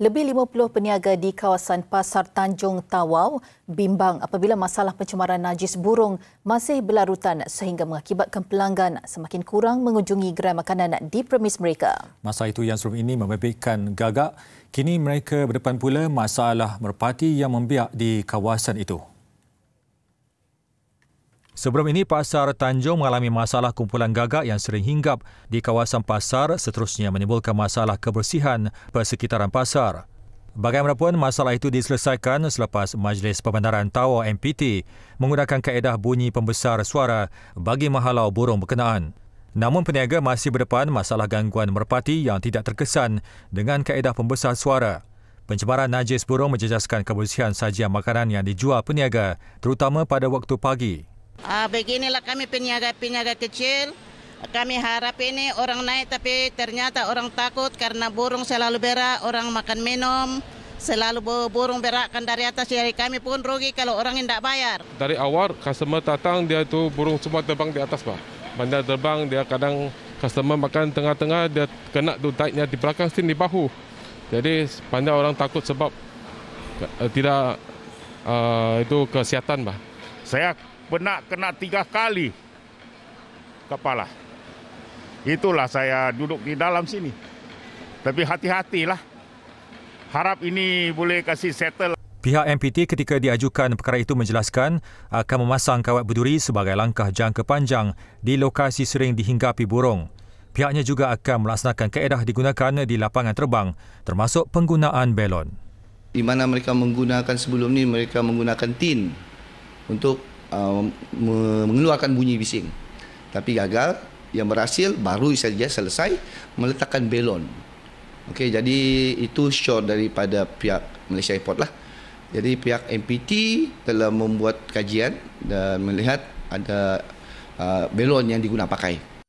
Lebih 50 peniaga di kawasan Pasar Tanjung Tawau bimbang apabila masalah pencemaran najis burung masih berlarutan sehingga mengakibatkan pelanggan semakin kurang mengunjungi gerai makanan di premis mereka. Masa itu yang sebelum ini membebikkan gagak, kini mereka berdepan pula masalah merpati yang membiak di kawasan itu. Sebelum ini, Pasar Tanjung mengalami masalah kumpulan gagak yang sering hinggap di kawasan pasar seterusnya menimbulkan masalah kebersihan persekitaran pasar. Bagaimanapun, masalah itu diselesaikan selepas Majlis Pembandaran Tawa MPT menggunakan kaedah bunyi pembesar suara bagi mahalau burung berkenaan. Namun peniaga masih berdepan masalah gangguan merpati yang tidak terkesan dengan kaedah pembesar suara. Pencemaran najis burung menjejaskan kebersihan sajian makanan yang dijual peniaga, terutama pada waktu pagi. Ah, beginilah kami peniaga-peniaga kecil. Kami harap ini orang naik tapi ternyata orang takut karena burung selalu berak, orang makan minum, selalu burung berakkan dari atas dari kami pun rugi kalau orang yang tidak bayar. Dari awal customer datang dia itu burung semua terbang di atas pak. Mana terbang dia kadang customer makan tengah-tengah dia kena tu taiknya di belakang sini di bahu. Jadi banyak orang takut sebab eh, tidak uh, itu kesihatan pak. Saya benak kena tiga kali kepala. Itulah saya duduk di dalam sini. Tapi hati-hatilah. Harap ini boleh kasih settle. Pihak MPT ketika diajukan perkara itu menjelaskan akan memasang kawat berduri sebagai langkah jangka panjang di lokasi sering dihinggapi burung. Pihaknya juga akan melaksanakan kaedah digunakan di lapangan terbang termasuk penggunaan belon. Di mana mereka menggunakan sebelum ini, mereka menggunakan tin untuk uh, mengeluarkan bunyi bising. Tapi gagal. Yang berhasil baru saja selesai meletakkan belon. Okey, jadi itu short daripada pihak Malaysia Airport lah. Jadi pihak MPT telah membuat kajian dan melihat ada uh, belon yang digunakan pakai.